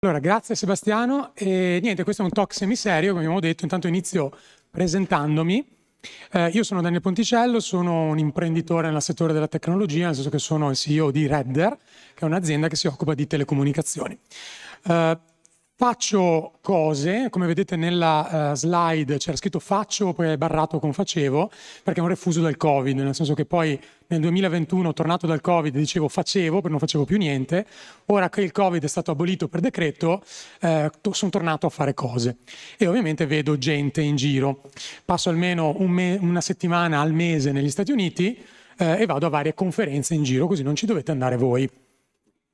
Allora, grazie Sebastiano. E, niente, questo è un talk semiserio, come abbiamo detto. Intanto inizio presentandomi. Eh, io sono Daniele Ponticello, sono un imprenditore nel settore della tecnologia, nel senso che sono il CEO di Redder, che è un'azienda che si occupa di telecomunicazioni. Eh, Faccio cose, come vedete nella uh, slide c'era scritto faccio, poi è barrato con facevo, perché è un refuso dal Covid, nel senso che poi nel 2021, tornato dal Covid, dicevo facevo, perché non facevo più niente, ora che il Covid è stato abolito per decreto, eh, sono tornato a fare cose. E ovviamente vedo gente in giro. Passo almeno un me- una settimana al mese negli Stati Uniti eh, e vado a varie conferenze in giro, così non ci dovete andare voi.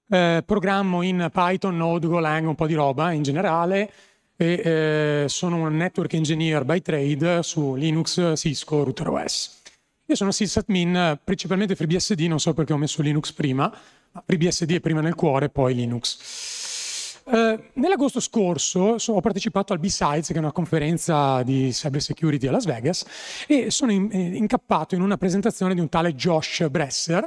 Eh, programmo in Python, Node, Golang, un po' di roba in generale e eh, sono un network engineer by trade su Linux, Cisco, RouterOS. Io sono sysadmin principalmente FreeBSD, non so perché ho messo Linux prima, ma FreeBSD è prima nel cuore, poi Linux. Eh, nell'agosto scorso so, ho partecipato al B-Sides, che è una conferenza di cyber security a Las Vegas, e sono in, eh, incappato in una presentazione di un tale Josh Bresser,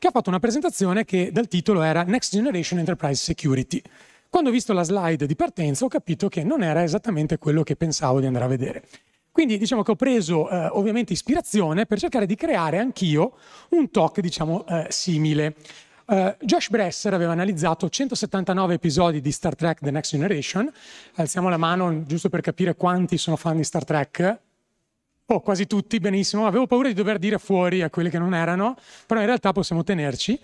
che ha fatto una presentazione che dal titolo era Next Generation Enterprise Security. Quando ho visto la slide di partenza ho capito che non era esattamente quello che pensavo di andare a vedere. Quindi diciamo che ho preso eh, ovviamente ispirazione per cercare di creare anch'io un talk diciamo eh, simile. Uh, Josh Bresser aveva analizzato 179 episodi di Star Trek The Next Generation. Alziamo la mano giusto per capire quanti sono fan di Star Trek o oh, quasi tutti, benissimo, avevo paura di dover dire fuori a quelli che non erano, però in realtà possiamo tenerci.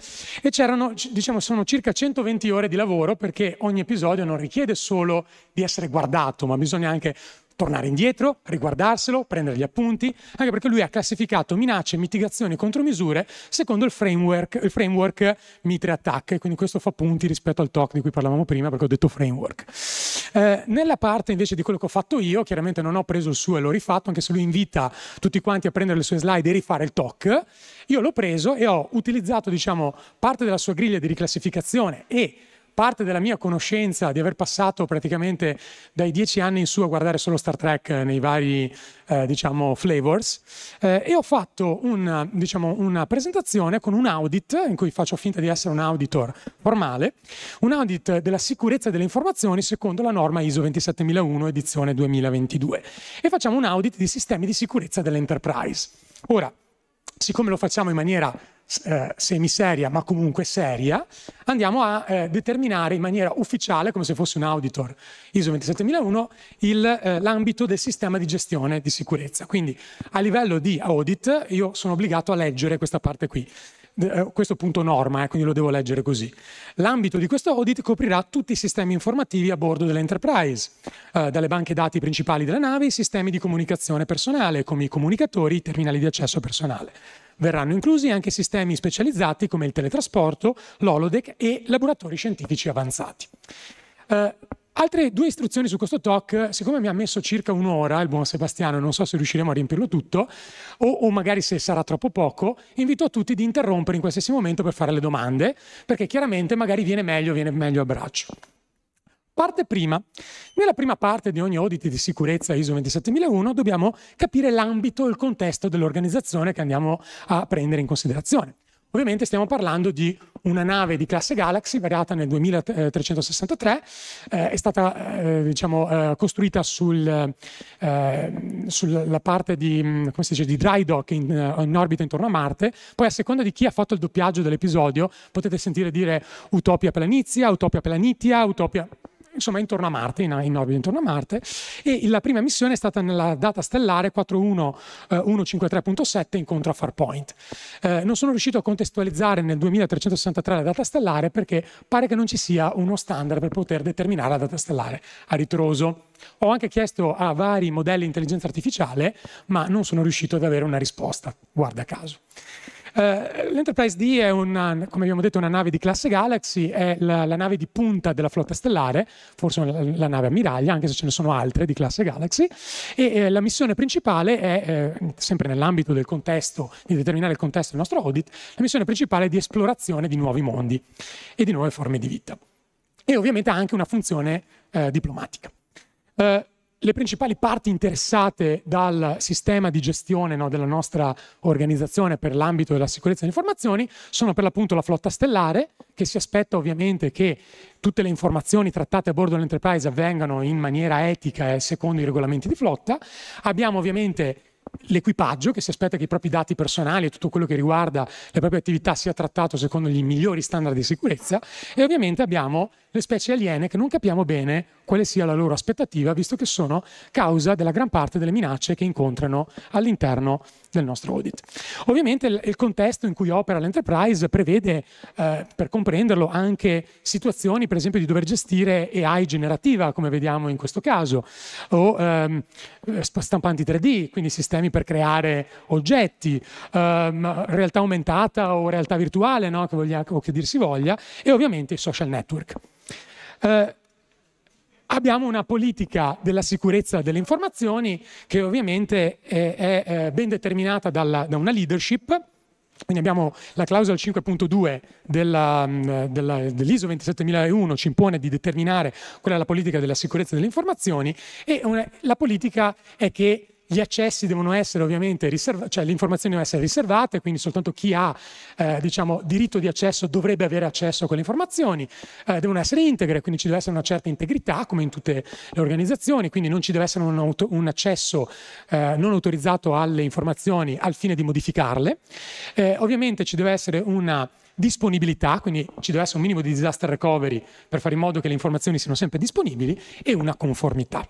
E c'erano, diciamo, sono circa 120 ore di lavoro perché ogni episodio non richiede solo di essere guardato, ma bisogna anche tornare indietro, riguardarselo, prendere gli appunti, anche perché lui ha classificato minacce, mitigazioni e contromisure secondo il framework, il framework Mitre Attack, quindi questo fa punti rispetto al talk di cui parlavamo prima perché ho detto framework. Eh, nella parte invece di quello che ho fatto io, chiaramente non ho preso il suo e l'ho rifatto, anche se lui invita tutti quanti a prendere le sue slide e rifare il talk, io l'ho preso e ho utilizzato diciamo, parte della sua griglia di riclassificazione e parte della mia conoscenza di aver passato praticamente dai dieci anni in su a guardare solo Star Trek eh, nei vari eh, diciamo, flavors eh, e ho fatto una, diciamo, una presentazione con un audit in cui faccio finta di essere un auditor formale, un audit della sicurezza delle informazioni secondo la norma ISO 27001 edizione 2022 e facciamo un audit di sistemi di sicurezza dell'enterprise. Ora, siccome lo facciamo in maniera eh, semiseria ma comunque seria, andiamo a eh, determinare in maniera ufficiale, come se fosse un auditor ISO 27001, il, eh, l'ambito del sistema di gestione di sicurezza. Quindi a livello di audit io sono obbligato a leggere questa parte qui. Eh, eh, questo punto norma, eh, quindi lo devo leggere così. L'ambito di questo audit coprirà tutti i sistemi informativi a bordo dell'Enterprise, eh, dalle banche dati principali della nave ai sistemi di comunicazione personale, come i comunicatori, e i terminali di accesso personale. Verranno inclusi anche sistemi specializzati come il teletrasporto, l'Olodec e laboratori scientifici avanzati. Uh, Altre due istruzioni su questo talk, siccome mi ha messo circa un'ora il buon Sebastiano e non so se riusciremo a riempirlo tutto, o, o, magari se sarà troppo poco, invito a tutti di interrompere in qualsiasi momento per fare le domande, perché chiaramente magari viene meglio, viene meglio a braccio. Parte prima. Nella prima parte di ogni audit di sicurezza ISO 27001 dobbiamo capire l'ambito e il contesto dell'organizzazione che andiamo a prendere in considerazione. Ovviamente stiamo parlando di una nave di classe Galaxy variata nel 2363, eh, è stata eh, diciamo, eh, costruita sul, eh, sulla parte di, mm, dice, di dry dock in, eh, in, orbita intorno a Marte, poi a seconda di chi ha fatto il doppiaggio dell'episodio potete sentire dire Utopia Planizia, Utopia Planitia, Utopia insomma intorno a Marte, in, in orbita intorno a Marte, e la prima missione è stata nella data stellare 41153.7 eh, incontro a Farpoint. Eh, non sono riuscito a contestualizzare nel 2363 la data stellare perché pare che non ci sia uno standard per poter determinare la data stellare a ritroso. Ho anche chiesto a vari modelli di intelligenza artificiale, ma non sono riuscito ad avere una risposta, guarda caso. Eh, L'Enterprise D è una, come abbiamo detto, una nave di classe Galaxy, è la, la nave di punta della flotta stellare, forse la, la, nave ammiraglia, anche se ce ne sono altre di classe Galaxy, e eh, la missione principale è, eh, sempre nell'ambito del contesto, di determinare il contesto del nostro audit, la missione principale è di esplorazione di nuovi mondi e di nuove forme di vita. E ovviamente ha anche una funzione eh, diplomatica. Eh, le principali parti interessate dal sistema di gestione no, della nostra organizzazione per l'ambito della sicurezza delle informazioni sono per l'appunto la flotta stellare, che si aspetta ovviamente che tutte le informazioni trattate a bordo dell'Enterprise avvengano in maniera etica e secondo i regolamenti di flotta. Abbiamo ovviamente l'equipaggio che si aspetta che i propri dati personali e tutto quello che riguarda le proprie attività sia trattato secondo gli migliori standard di sicurezza e ovviamente abbiamo le specie aliene che non capiamo bene quale sia la loro aspettativa, visto che sono causa della gran parte delle minacce che incontrano all'interno del nostro audit. Ovviamente il contesto in cui opera l'enterprise prevede, eh, per comprenderlo, anche situazioni, per esempio, di dover gestire AI generativa, come vediamo in questo caso, o ehm, stampanti 3D, quindi sistemi per creare oggetti, ehm, realtà aumentata o realtà virtuale, no? che voglia, o che dir si voglia, e ovviamente i social network eh, abbiamo una politica della sicurezza delle informazioni che ovviamente è, è eh, ben determinata dalla, da una leadership. Quindi abbiamo la clausola 5.2 della, mm, della, dell'ISO 27001 ci impone di determinare quella è la politica della sicurezza delle informazioni e una, la politica è che gli accessi devono essere ovviamente riservati, cioè le informazioni devono essere riservate, quindi soltanto chi ha eh, diciamo, diritto di accesso dovrebbe avere accesso a quelle informazioni, eh, devono essere integre, quindi ci deve essere una certa integrità come in tutte le organizzazioni, quindi non ci deve essere un, auto- un accesso eh, non autorizzato alle informazioni al fine di modificarle. Eh, ovviamente ci deve essere una disponibilità, quindi ci deve essere un minimo di disaster recovery per fare in modo che le informazioni siano sempre disponibili e una conformità.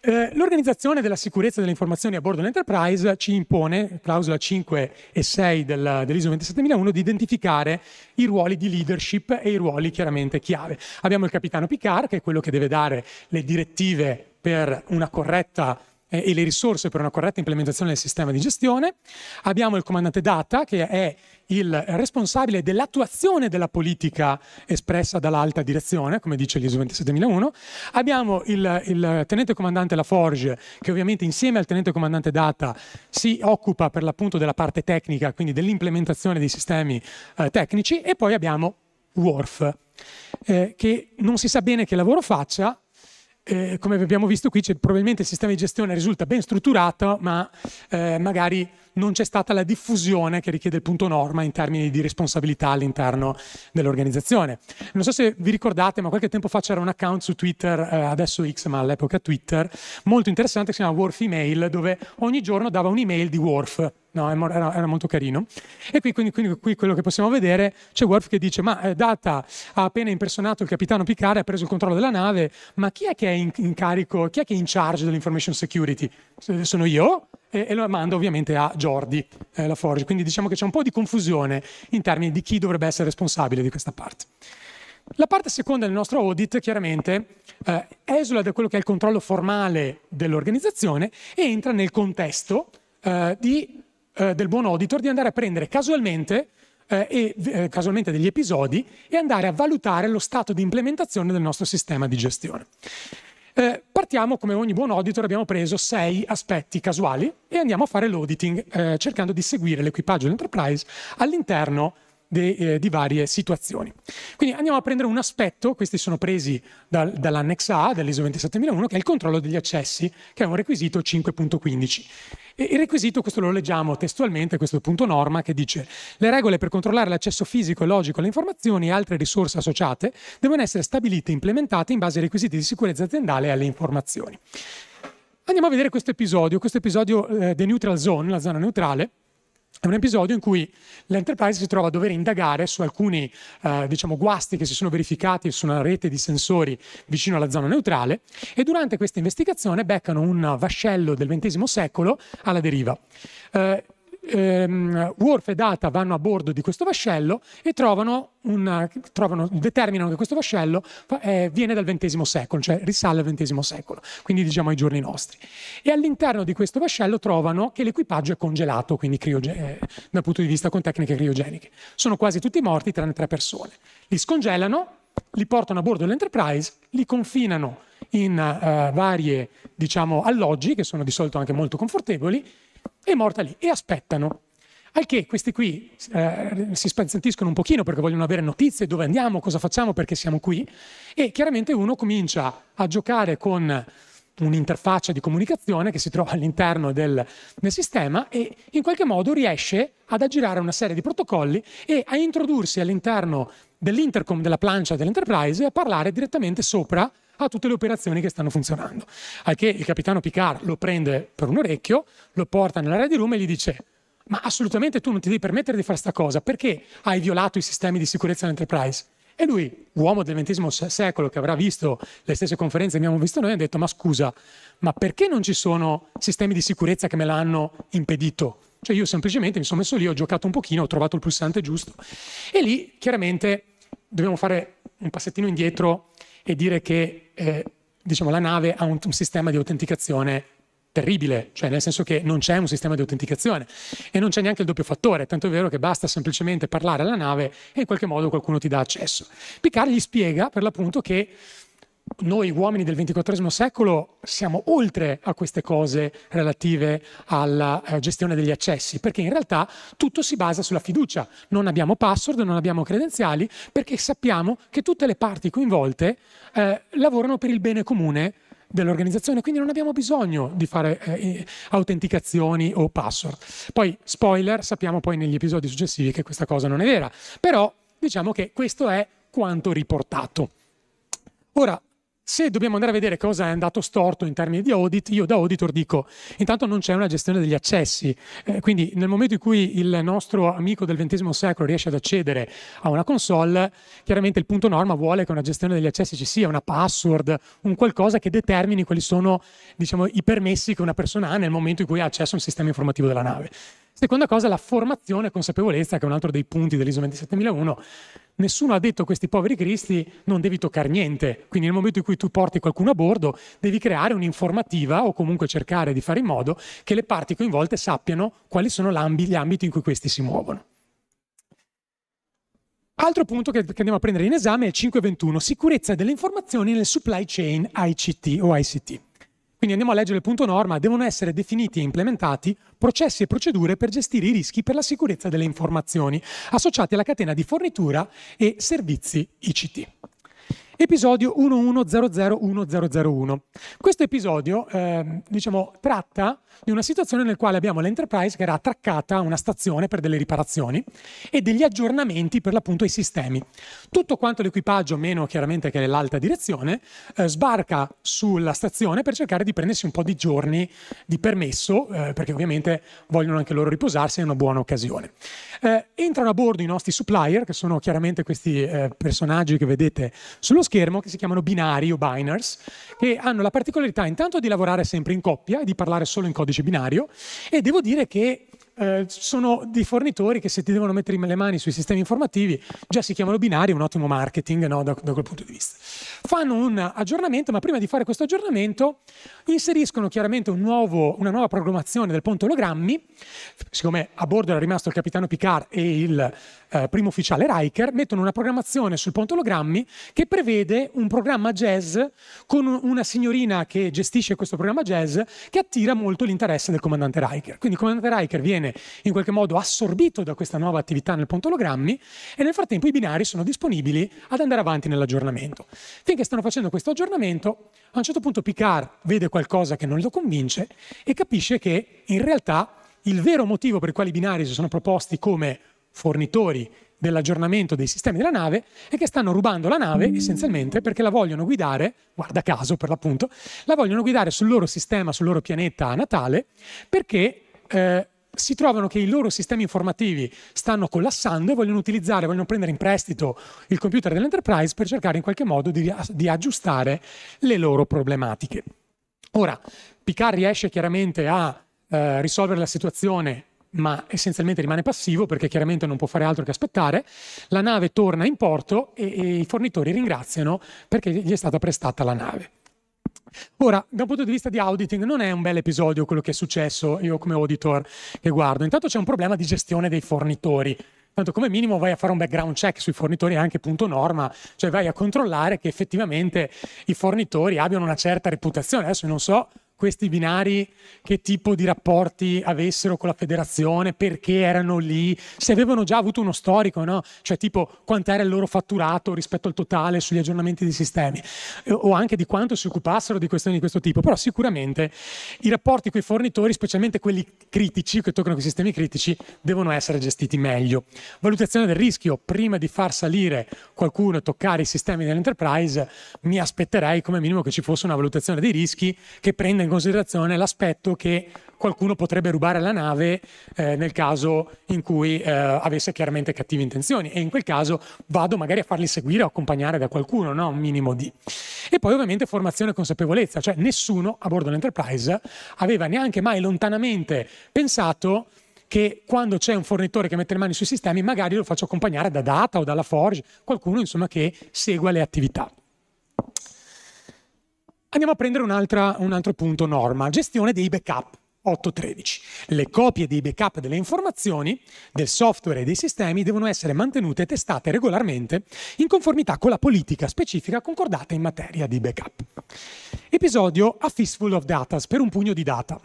Eh, l'organizzazione della sicurezza delle informazioni a bordo dell'Enterprise ci impone, clausola 5 e 6 del, dell'ISO 27001, di identificare i ruoli di leadership e i ruoli chiaramente chiave. Abbiamo il capitano Picard, che è quello che deve dare le direttive per una corretta eh, e le risorse per una corretta implementazione del sistema di gestione. Abbiamo il comandante Data, che è il responsabile dell'attuazione della politica espressa dall'alta direzione, come dice l'ISO 27001. Abbiamo il, il tenente comandante Laforge, che ovviamente insieme al tenente comandante Data si occupa per l'appunto della parte tecnica, quindi dell'implementazione dei sistemi eh, tecnici, e poi abbiamo Worf, eh, che non si sa bene che lavoro faccia, eh, come abbiamo visto qui, probabilmente il sistema di gestione risulta ben strutturato, ma eh, magari non c'è stata la diffusione che richiede il punto norma in termini di responsabilità all'interno dell'organizzazione. Non so se vi ricordate, ma qualche tempo fa c'era un account su Twitter, eh, adesso X, ma all'epoca Twitter, molto interessante che si chiama Worf Email, dove ogni giorno dava un'email di Worth No, era, era, molto carino. E qui, quindi, quindi, qui quello che possiamo vedere c'è Worf che dice: Ma eh, Data ha appena impersonato il capitano Picard, ha preso il controllo della nave, ma chi è che è in, in carico, chi è che è in charge dell'information security? Sono io? E, e lo manda ovviamente a Jordi, eh, la Forge. Quindi diciamo che c'è un po' di confusione in termini di chi dovrebbe essere responsabile di questa parte. La parte seconda del nostro audit chiaramente eh, esula da quello che è il controllo formale dell'organizzazione e entra nel contesto eh, di eh, del buon auditor di andare a prendere casualmente, eh, e, eh, casualmente degli episodi e andare a valutare lo stato di implementazione del nostro sistema di gestione. Eh, partiamo, come ogni buon auditor, abbiamo preso sei aspetti casuali e andiamo a fare l'auditing eh, cercando di seguire l'equipaggio dell'enterprise all'interno de, eh, di varie situazioni. Quindi andiamo a prendere un aspetto, questi sono presi dal, dall'annex A, dell'ISO 27001, che è il controllo degli accessi, che è un requisito 5.15. il requisito, questo lo leggiamo testualmente, questo è il punto norma, che dice le regole per controllare l'accesso fisico e logico alle informazioni e altre risorse associate devono essere stabilite e implementate in base ai requisiti di sicurezza aziendale e alle informazioni. Andiamo a vedere questo episodio, questo episodio eh, The Neutral Zone, la zona neutrale, è un episodio in cui l'enterprise si trova a dover indagare su alcuni eh, diciamo, guasti che si sono verificati su una rete di sensori vicino alla zona neutrale e durante questa investigazione beccano un vascello del XX secolo alla deriva. Eh, ehm, Worf e Data vanno a bordo di questo vascello e trovano una, trovano, determinano che questo vascello eh, viene dal XX secolo, cioè risale al XX secolo, quindi diciamo ai giorni nostri. E all'interno di questo vascello trovano che l'equipaggio è congelato, quindi crioge- eh, dal punto di vista con tecniche criogeniche. Sono quasi tutti morti tranne tre persone. Li scongelano, li portano a bordo dell'Enterprise, li confinano in uh, varie diciamo, alloggi, che sono di solito anche molto confortevoli, è morta lì e aspettano. Al che questi qui eh, si spazientiscono un pochino perché vogliono avere notizie, dove andiamo, cosa facciamo, perché siamo qui. E chiaramente uno comincia a giocare con un'interfaccia di comunicazione che si trova all'interno del, del, sistema e in qualche modo riesce ad aggirare una serie di protocolli e a introdursi all'interno dell'intercom, della plancia dell'Enterprise a parlare direttamente sopra a tutte le operazioni che stanno funzionando. Al che il capitano Picard lo prende per un orecchio, lo porta nella ready room e gli dice ma assolutamente tu non ti devi permettere di fare sta cosa perché hai violato i sistemi di sicurezza dell'Enterprise. E lui, uomo del XX secolo che avrà visto le stesse conferenze che abbiamo visto noi, ha detto ma scusa, ma perché non ci sono sistemi di sicurezza che me l'hanno impedito? Cioè io semplicemente mi sono messo lì, ho giocato un pochino, ho trovato il pulsante giusto e lì chiaramente dobbiamo fare un passettino indietro e dire che eh, diciamo, la nave ha un, un sistema di autenticazione terribile, cioè nel senso che non c'è un sistema di autenticazione e non c'è neanche il doppio fattore, tanto è vero che basta semplicemente parlare alla nave e in qualche modo qualcuno ti dà accesso. Picard gli spiega per l'appunto che noi uomini del XXIV secolo siamo oltre a queste cose relative alla eh, gestione degli accessi, perché in realtà tutto si basa sulla fiducia. Non abbiamo password, non abbiamo credenziali, perché sappiamo che tutte le parti coinvolte eh, lavorano per il bene comune dell'organizzazione, quindi non abbiamo bisogno di fare eh, autenticazioni o password. Poi, spoiler, sappiamo poi negli episodi successivi che questa cosa non è vera, però diciamo che questo è quanto riportato. Ora, se dobbiamo andare a vedere cosa è andato storto in termini di audit, io da auditor dico intanto non c'è una gestione degli accessi, eh, quindi nel momento in cui il nostro amico del XX secolo riesce ad accedere a una console, chiaramente il punto norma vuole che una gestione degli accessi ci sia, una password, un qualcosa che determini quali sono diciamo, i permessi che una persona ha nel momento in cui ha accesso a un sistema informativo della nave. Seconda cosa, la formazione e consapevolezza, che è un altro dei punti dell'ISO 27001 nessuno ha detto a questi poveri cristi non devi toccare niente, quindi nel momento in cui tu porti qualcuno a bordo devi creare un'informativa o comunque cercare di fare in modo che le parti coinvolte sappiano quali sono gli ambiti in cui questi si muovono. Altro punto che, andiamo a prendere in esame è il 521, sicurezza delle informazioni nel supply chain ICT o ICT. Quindi andiamo a leggere il punto norma, devono essere definiti e implementati processi e procedure per gestire i rischi per la sicurezza delle informazioni associati alla catena di fornitura e servizi ICT. Episodio 11001001. Questo episodio eh, diciamo, tratta di una situazione nel quale abbiamo l'Enterprise che era attraccata a una stazione per delle riparazioni e degli aggiornamenti per l'appunto ai sistemi. Tutto quanto l'equipaggio, meno chiaramente che l'alta direzione, eh, sbarca sulla stazione per cercare di prendersi un po' di giorni di permesso, eh, perché ovviamente vogliono anche loro riposarsi, è una buona occasione. Eh, entrano a bordo i nostri supplier, che sono chiaramente questi eh, personaggi che vedete sullo schermo che si chiamano binari o biners, che hanno la particolarità intanto di lavorare sempre in coppia e di parlare solo in codice binario e devo dire che eh, sono dei fornitori che se ti devono mettere le mani sui sistemi informativi già si chiamano binari, un ottimo marketing no, da, da quel punto di vista. Fanno un aggiornamento, ma prima di fare questo aggiornamento inseriscono chiaramente un nuovo, una nuova programmazione del ponte ologrammi, siccome a bordo era rimasto il capitano Picard e il eh, primo ufficiale Riker, mettono una programmazione sul ponte ologrammi che prevede un programma jazz con una signorina che gestisce questo programma jazz che attira molto l'interesse del comandante Riker. Quindi il comandante Riker viene viene in qualche modo assorbito da questa nuova attività nel pontologrammi e nel frattempo i binari sono disponibili ad andare avanti nell'aggiornamento. Finché stanno facendo questo aggiornamento, a un certo punto Picard vede qualcosa che non lo convince e capisce che in realtà il vero motivo per il quale i binari si sono proposti come fornitori dell'aggiornamento dei sistemi della nave è che stanno rubando la nave essenzialmente perché la vogliono guidare, guarda caso per l'appunto, la vogliono guidare sul loro sistema, sul loro pianeta natale perché eh, si trovano che i loro sistemi informativi stanno collassando e vogliono utilizzare, vogliono prendere in prestito il computer dell'enterprise per cercare in qualche modo di, di aggiustare le loro problematiche. Ora, Picard riesce chiaramente a eh, risolvere la situazione ma essenzialmente rimane passivo perché chiaramente non può fare altro che aspettare. La nave torna in porto e, e i fornitori ringraziano perché gli è stata prestata la nave. Ora, da un punto di vista di auditing, non è un bel episodio quello che è successo io come auditor che guardo. Intanto c'è un problema di gestione dei fornitori. Tanto come minimo vai a fare un background check sui fornitori anche punto norma, cioè vai a controllare che effettivamente i fornitori abbiano una certa reputazione. Adesso non so questi binari che tipo di rapporti avessero con la federazione, perché erano lì, se avevano già avuto uno storico, no? cioè tipo quant'era il loro fatturato rispetto al totale sugli aggiornamenti di sistemi eh, o anche di quanto si occupassero di questioni di questo tipo, però sicuramente i rapporti con i fornitori, specialmente quelli critici, che toccano i sistemi critici, devono essere gestiti meglio. Valutazione del rischio, prima di far salire qualcuno e toccare i sistemi dell'enterprise, mi aspetterei come minimo che ci fosse una valutazione dei rischi che prenda in in considerazione l'aspetto che qualcuno potrebbe rubare la nave eh, nel caso in cui eh, avesse chiaramente cattive intenzioni e in quel caso vado magari a farli seguire o accompagnare da qualcuno, no? un minimo di. E poi ovviamente formazione e consapevolezza, cioè nessuno a bordo dell'Enterprise aveva neanche mai lontanamente pensato che quando c'è un fornitore che mette le mani sui sistemi magari lo faccio accompagnare da data o dalla forge, qualcuno insomma che segua le attività. Andiamo a prendere un, un altro punto norma, gestione dei backup. 8.13. Le copie dei backup delle informazioni, del software e dei sistemi devono essere mantenute e testate regolarmente in conformità con la politica specifica concordata in materia di backup. Episodio A Fistful of data, per un pugno di data.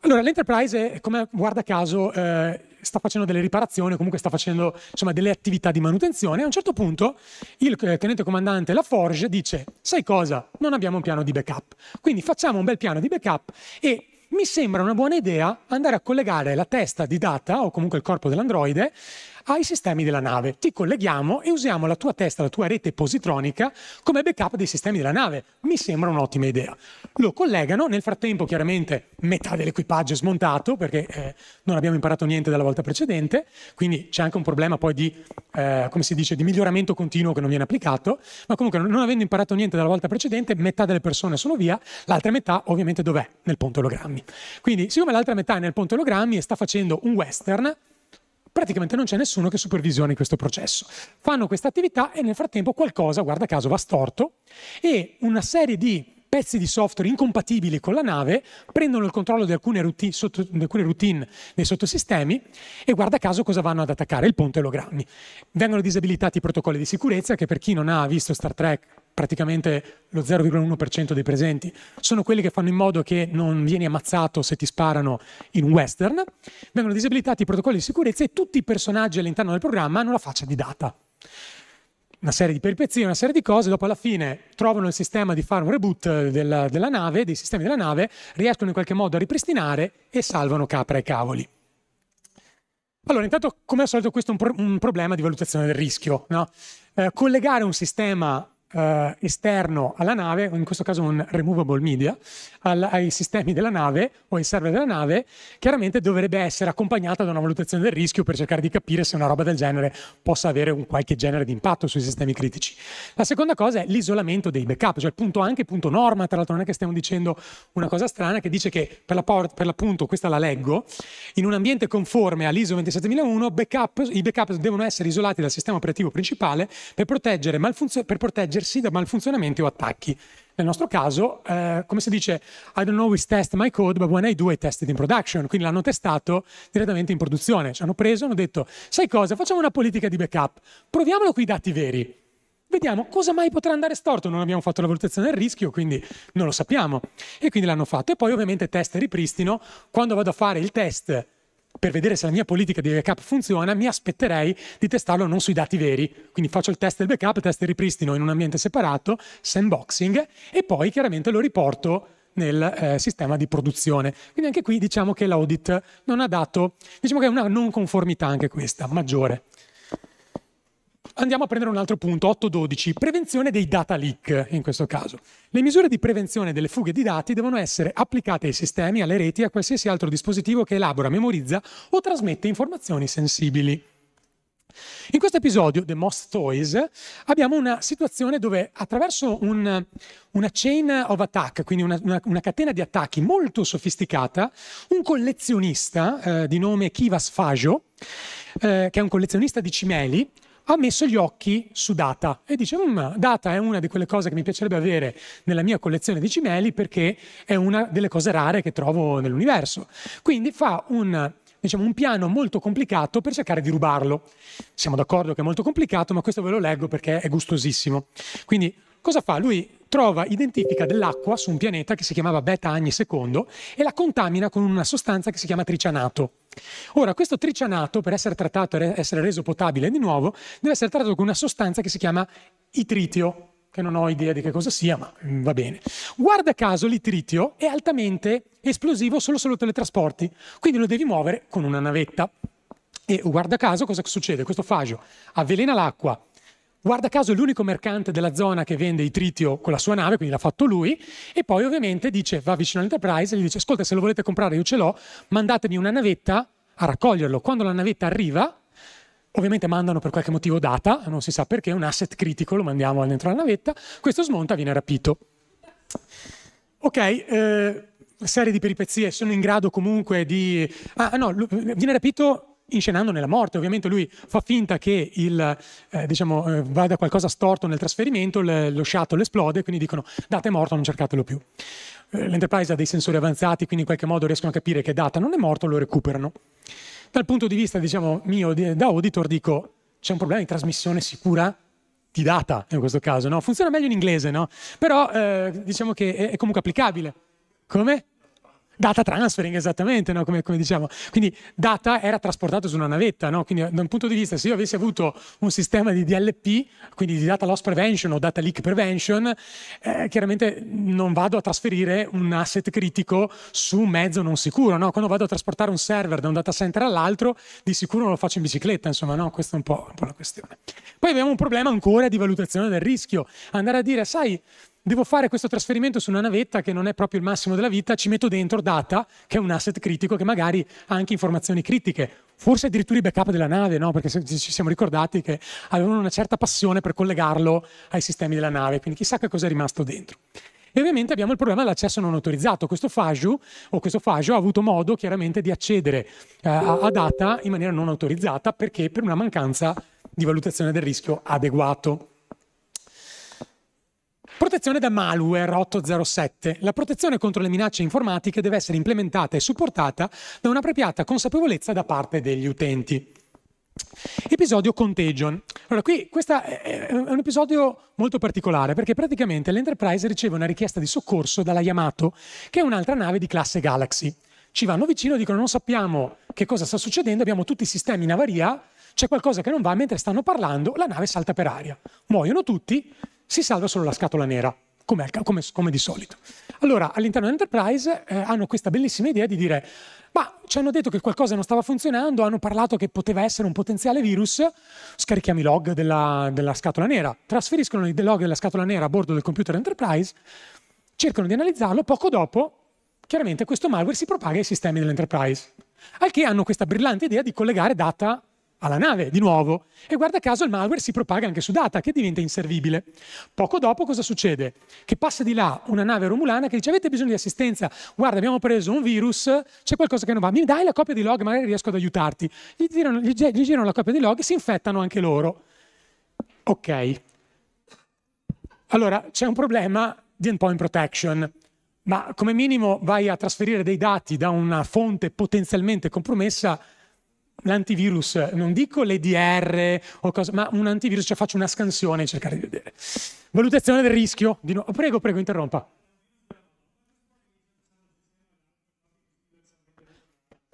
Allora, l'Enterprise, come guarda caso, eh, sta facendo delle riparazioni comunque sta facendo insomma, delle attività di manutenzione. A un certo punto il eh, tenente comandante Laforge dice, sai cosa, non abbiamo un piano di backup, quindi facciamo un bel piano di backup e mi sembra una buona idea andare a collegare la testa di Data o comunque il corpo dell'androide ai sistemi della nave. Ti colleghiamo e usiamo la tua testa, la tua rete positronica come backup dei sistemi della nave. Mi sembra un'ottima idea. Lo collegano, nel frattempo chiaramente metà dell'equipaggio è smontato perché eh, non abbiamo imparato niente dalla volta precedente, quindi c'è anche un problema poi di, eh, come si dice, di miglioramento continuo che non viene applicato, ma comunque non avendo imparato niente dalla volta precedente, metà delle persone sono via, l'altra metà ovviamente dov'è? Nel ponte ologrammi. Quindi siccome l'altra metà è nel ponte ologrammi e sta facendo un western, praticamente non c'è nessuno che supervisioni questo processo. Fanno questa attività e nel frattempo qualcosa, guarda caso, va storto e una serie di pezzi di software incompatibili con la nave prendono il controllo di alcune routine, sotto, di alcune routine nei sottosistemi e guarda caso cosa vanno ad attaccare, il ponte grammi. Vengono disabilitati i protocolli di sicurezza che per chi non ha visto Star Trek praticamente lo 0,1% dei presenti, sono quelli che fanno in modo che non vieni ammazzato se ti sparano in western, vengono disabilitati i protocolli di sicurezza e tutti i personaggi all'interno del programma hanno la faccia di data. Una serie di peripezie, una serie di cose, dopo alla fine trovano il sistema di fare un reboot della, della nave, dei sistemi della nave, riescono in qualche modo a ripristinare e salvano capra e cavoli. Allora, intanto, come al solito, questo è un, pro- un problema di valutazione del rischio. No? Eh, collegare un sistema eh, esterno alla nave, in questo caso un removable media, al, ai sistemi della nave o ai server della nave, chiaramente dovrebbe essere accompagnata da una valutazione del rischio per cercare di capire se una roba del genere possa avere un qualche genere di impatto sui sistemi critici. La seconda cosa è l'isolamento dei backup, cioè punto anche, punto norma, tra l'altro non è che stiamo dicendo una cosa strana, che dice che per, la port, per l'appunto, questa la leggo, in un ambiente conforme all'ISO 27001 backup, i backup devono essere isolati dal sistema operativo principale per proteggere, malfunzio- per proteggere proteggersi da malfunzionamenti o attacchi. Nel nostro caso, eh, come si dice, I don't always test my code, but when I do, I test it in production. Quindi l'hanno testato direttamente in produzione. Ci hanno preso e hanno detto, sai cosa, facciamo una politica di backup, proviamolo con i dati veri. Vediamo cosa mai potrà andare storto. Non abbiamo fatto la valutazione del rischio, quindi non lo sappiamo. E quindi l'hanno fatto. E poi ovviamente test e ripristino. Quando vado a fare il test per vedere se la mia politica di backup funziona, mi aspetterei di testarlo non sui dati veri. Quindi faccio il test del backup, test e ripristino in un ambiente separato, sandboxing, e poi chiaramente lo riporto nel eh, sistema di produzione. Quindi anche qui diciamo che l'audit non ha dato, diciamo che è una non conformità anche questa, maggiore. Andiamo a prendere un altro punto, 8.12, prevenzione dei data leak in questo caso. Le misure di prevenzione delle fughe di dati devono essere applicate ai sistemi, alle reti e a qualsiasi altro dispositivo che elabora, memorizza o trasmette informazioni sensibili. In questo episodio, The Most Toys, abbiamo una situazione dove attraverso un, una chain of attack, quindi una, una, una, catena di attacchi molto sofisticata, un collezionista eh, di nome Kivas Fajo, eh, che è un collezionista di cimeli, ha messo gli occhi su Data e dice, mm, ma Data è una di quelle cose che mi piacerebbe avere nella mia collezione di cimeli perché è una delle cose rare che trovo nell'universo. Quindi fa un, diciamo, un piano molto complicato per cercare di rubarlo. Siamo d'accordo che è molto complicato, ma questo ve lo leggo perché è gustosissimo. Quindi cosa fa? Lui trova, identifica dell'acqua su un pianeta che si chiamava Beta Agni II e la contamina con una sostanza che si chiama tricianato. Ora, questo tricianato, per essere trattato e essere reso potabile di nuovo, deve essere trattato con una sostanza che si chiama itritio, che non ho idea di che cosa sia, ma mm, va bene. Guarda caso, l'itritio è altamente esplosivo solo se lo teletrasporti, quindi lo devi muovere con una navetta. E guarda caso cosa succede? Questo fagio avvelena l'acqua, guarda caso è l'unico mercante della zona che vende i tritio con la sua nave, quindi l'ha fatto lui, e poi ovviamente dice, va vicino all'Enterprise e gli dice, ascolta, se lo volete comprare io ce l'ho, mandatemi una navetta a raccoglierlo. Quando la navetta arriva, ovviamente mandano per qualche motivo data, non si sa perché, un asset critico, lo mandiamo dentro la navetta, questo smonta, e viene rapito. Ok, eh, serie di peripezie, sono in grado comunque di... Ah, ah no, viene rapito inscenando nella morte. Ovviamente lui fa finta che il, eh, diciamo, eh, vada qualcosa storto nel trasferimento, le, lo shuttle esplode, quindi dicono data è morto, non cercatelo più. Eh, L'Enterprise ha dei sensori avanzati, quindi in qualche modo riescono a capire che data non è morto, lo recuperano. Dal punto di vista diciamo, mio di, da auditor dico c'è un problema di trasmissione sicura di data in questo caso, no? funziona meglio in inglese, no? però eh, diciamo che è, è comunque applicabile. Come? data transferring esattamente, no? come, come diciamo. Quindi data era trasportato su una navetta, no? quindi eh, da un punto di vista se io avessi avuto un sistema di DLP, quindi di data loss prevention o data leak prevention, eh, chiaramente non vado a trasferire un asset critico su un mezzo non sicuro, no? quando vado a trasportare un server da un data center all'altro di sicuro non lo faccio in bicicletta, insomma no? questa è un po', un po' la questione. Poi abbiamo un problema ancora di valutazione del rischio, andare a dire sai devo fare questo trasferimento su una navetta che non è proprio il massimo della vita, ci metto dentro data, che è un asset critico che magari ha anche informazioni critiche, forse addirittura i backup della nave, no? perché ci siamo ricordati che avevano una certa passione per collegarlo ai sistemi della nave, quindi chissà che cosa è rimasto dentro. E ovviamente abbiamo il problema dell'accesso non autorizzato. Questo Fagio, o questo Faju ha avuto modo chiaramente di accedere eh, a data in maniera non autorizzata perché per una mancanza di valutazione del rischio adeguato. Protezione da malware 807. La protezione contro le minacce informatiche deve essere implementata e supportata da un'appropriata consapevolezza da parte degli utenti. Episodio Contagion. Allora, qui questo è un episodio molto particolare perché praticamente l'Enterprise riceve una richiesta di soccorso dalla Yamato, che è un'altra nave di classe Galaxy. Ci vanno vicino e dicono non sappiamo che cosa sta succedendo, abbiamo tutti i sistemi in avaria, c'è qualcosa che non va, mentre stanno parlando la nave salta per aria. Muoiono tutti, si salva solo la scatola nera, come, come, come di solito. Allora, all'interno dell'enterprise eh, hanno questa bellissima idea di dire ma ci hanno detto che qualcosa non stava funzionando, hanno parlato che poteva essere un potenziale virus, scarichiamo i log della, della scatola nera, trasferiscono i log della scatola nera a bordo del computer Enterprise, cercano di analizzarlo, poco dopo chiaramente questo malware si propaga ai sistemi dell'Enterprise, al che hanno questa brillante idea di collegare data alla nave di nuovo e guarda caso il malware si propaga anche su data che diventa inservibile. Poco dopo cosa succede? Che passa di là una nave romulana che dice avete bisogno di assistenza, guarda abbiamo preso un virus, c'è qualcosa che non va, mi dai la copia di log, magari riesco ad aiutarti. Gli, girano, gli, gli girano la copia di log e si infettano anche loro. Ok. Allora c'è un problema di endpoint protection ma come minimo vai a trasferire dei dati da una fonte potenzialmente compromessa l'antivirus, non dico l'EDR o cosa, ma un antivirus, cioè faccio una scansione e cercare di vedere. Valutazione del rischio, no, prego, prego, interrompa.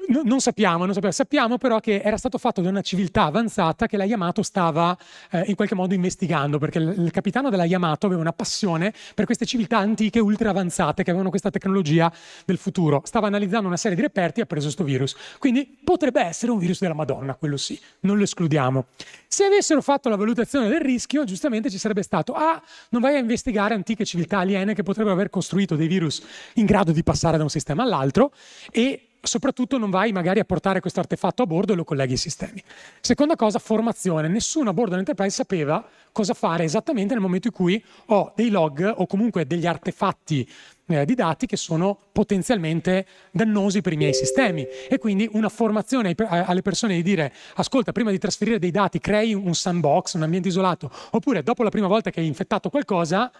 non, sappiamo, non sappiamo, sappiamo però che era stato fatto da una civiltà avanzata che la Yamato stava eh, in qualche modo investigando, perché il, il capitano della Yamato aveva una passione per queste civiltà antiche ultra avanzate che avevano questa tecnologia del futuro. Stava analizzando una serie di reperti e ha preso questo virus. Quindi potrebbe essere un virus della Madonna, quello sì, non lo escludiamo. Se avessero fatto la valutazione del rischio, giustamente ci sarebbe stato, ah, non vai a investigare antiche civiltà aliene che potrebbero aver costruito dei virus in grado di passare da un sistema all'altro e soprattutto non vai magari a portare questo artefatto a bordo e lo colleghi ai sistemi. Seconda cosa, formazione. Nessuno a bordo dell'enterprise sapeva cosa fare esattamente nel momento in cui ho dei log o comunque degli artefatti eh, di dati che sono potenzialmente dannosi per i miei sistemi e quindi una formazione alle persone di dire ascolta prima di trasferire dei dati crei un sandbox, un ambiente isolato oppure dopo la prima volta che hai infettato qualcosa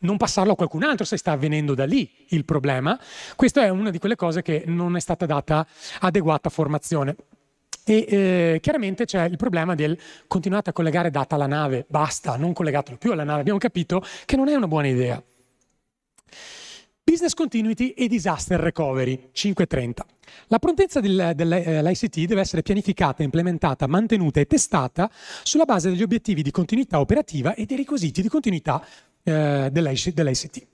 non passarlo a qualcun altro se sta avvenendo da lì il problema. Questa è una di quelle cose che non è stata data adeguata formazione. E eh, chiaramente c'è il problema del continuate a collegare data alla nave, basta, non collegatelo più alla nave. Abbiamo capito che non è una buona idea. Business continuity e disaster recovery, 5.30. La prontezza del, dell'ICT eh, deve essere pianificata, implementata, mantenuta e testata sulla base degli obiettivi di continuità operativa e dei requisiti di continuità eh, dell'ICT.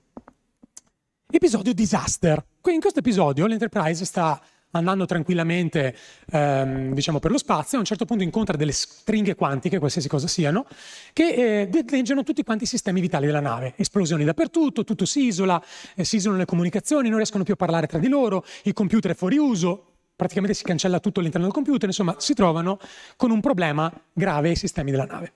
Episodio disaster. Quindi in questo episodio l'Enterprise sta andando tranquillamente ehm, diciamo, per lo spazio, a un certo punto incontra delle stringhe quantiche, qualsiasi cosa siano, che eh, danneggiano tutti quanti i sistemi vitali della nave. Esplosioni dappertutto, tutto si isola, eh, si isolano le comunicazioni, non riescono più a parlare tra di loro, il computer è fuori uso, praticamente si cancella tutto all'interno del computer, insomma si trovano con un problema grave ai sistemi della nave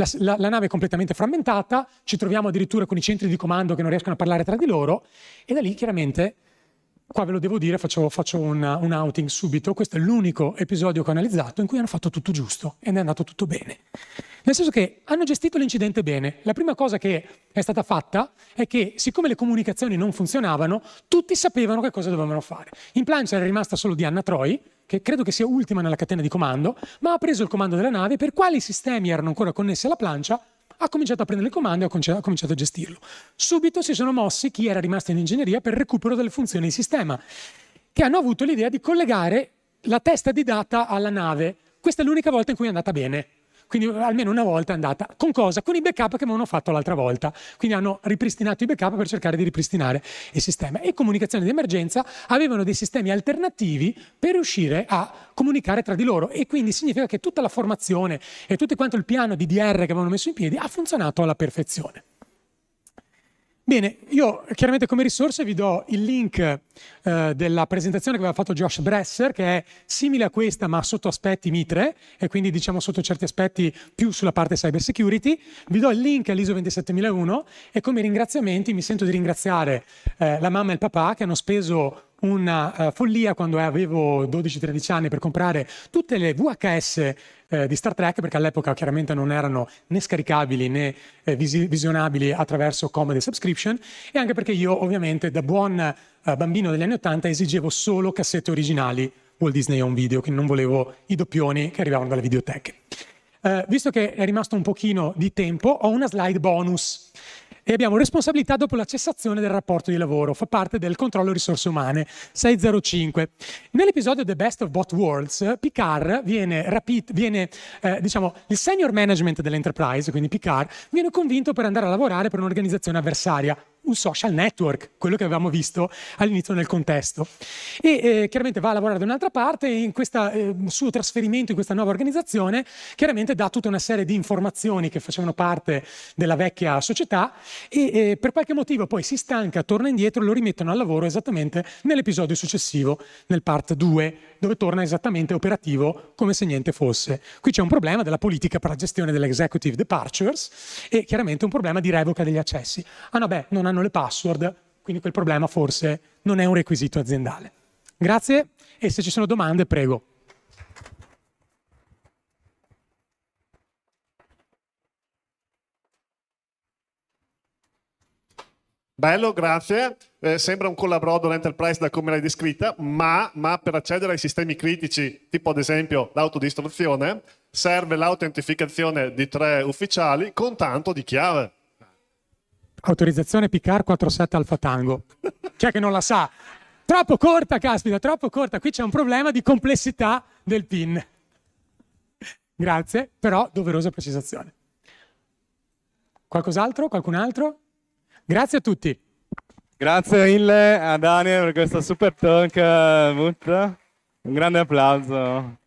la, la, la, nave è completamente frammentata, ci troviamo addirittura con i centri di comando che non riescono a parlare tra di loro e da lì chiaramente Qua ve lo devo dire, faccio, faccio un, un, outing subito. Questo è l'unico episodio che ho analizzato in cui hanno fatto tutto giusto e ne è andato tutto bene. Nel senso che hanno gestito l'incidente bene. La prima cosa che è stata fatta è che, siccome le comunicazioni non funzionavano, tutti sapevano che cosa dovevano fare. In plancia era rimasta solo di Anna Troi, che credo che sia ultima nella catena di comando, ma ha preso il comando della nave. Per quali sistemi erano ancora connessi alla plancia, ha cominciato a prendere il comando e ha cominciato a gestirlo. Subito si sono mossi chi era rimasto in ingegneria per recupero delle funzioni di sistema, che hanno avuto l'idea di collegare la testa di data alla nave. Questa è l'unica volta in cui è andata bene quindi eh, almeno una volta è andata. Con cosa? Con i backup che avevano fatto l'altra volta. Quindi hanno ripristinato i backup per cercare di ripristinare il sistema. E comunicazione di emergenza avevano dei sistemi alternativi per riuscire a comunicare tra di loro. E quindi significa che tutta la formazione e tutto quanto il piano di DR che avevano messo in piedi ha funzionato alla perfezione. Bene, io chiaramente come risorse vi do il link eh, della presentazione che aveva fatto Josh Bresser, che è simile a questa ma sotto aspetti mitre, e quindi diciamo sotto certi aspetti più sulla parte cyber security. Vi do il link all'ISO 27001 e come ringraziamenti mi sento di ringraziare eh, la mamma e il papà che hanno speso una uh, follia quando avevo 12-13 anni per comprare tutte le VHS eh, di Star Trek, perché all'epoca chiaramente non erano né scaricabili né eh, visi- visionabili attraverso comedy subscription, e anche perché io ovviamente da buon uh, bambino degli anni 80 esigevo solo cassette originali Walt Disney Home Video, quindi non volevo i doppioni che arrivavano dalle videoteche. Uh, visto che è rimasto un pochino di tempo, ho una slide bonus e abbiamo responsabilità dopo la cessazione del rapporto di lavoro, fa parte del controllo risorse umane 605. Nell'episodio The Best of Both Worlds, Picard viene rapito, viene, eh, diciamo, il senior management dell'enterprise, quindi Picard, viene convinto per andare a lavorare per un'organizzazione avversaria, un social network, quello che avevamo visto all'inizio nel contesto. E eh, chiaramente va a lavorare da un'altra parte e in questo eh, suo trasferimento in questa nuova organizzazione chiaramente dà tutta una serie di informazioni che facevano parte della vecchia società e eh, per qualche motivo poi si stanca, torna indietro e lo rimettono al lavoro esattamente nell'episodio successivo, nel part 2, dove torna esattamente operativo come se niente fosse. Qui c'è un problema della politica per la gestione delle executive departures e chiaramente un problema di revoca degli accessi. Ah no, beh, non hanno hanno le password, quindi quel problema forse non è un requisito aziendale. Grazie e se ci sono domande prego. Bello, grazie. Eh, sembra un collaboro enterprise da come l'hai descritta, ma, ma, per accedere ai sistemi critici, tipo ad esempio l'autodistruzione, serve l'autentificazione di tre ufficiali con tanto di chiave. Autorizzazione Picard 47 Alfa Tango. Cioè che non la sa. Troppo corta, caspita, troppo corta. Qui c'è un problema di complessità del PIN. Grazie, però doverosa precisazione. Qualcos'altro? Qualcun altro? Grazie a tutti. Grazie mille a Daniel per questo super talk. Eh, un grande applauso.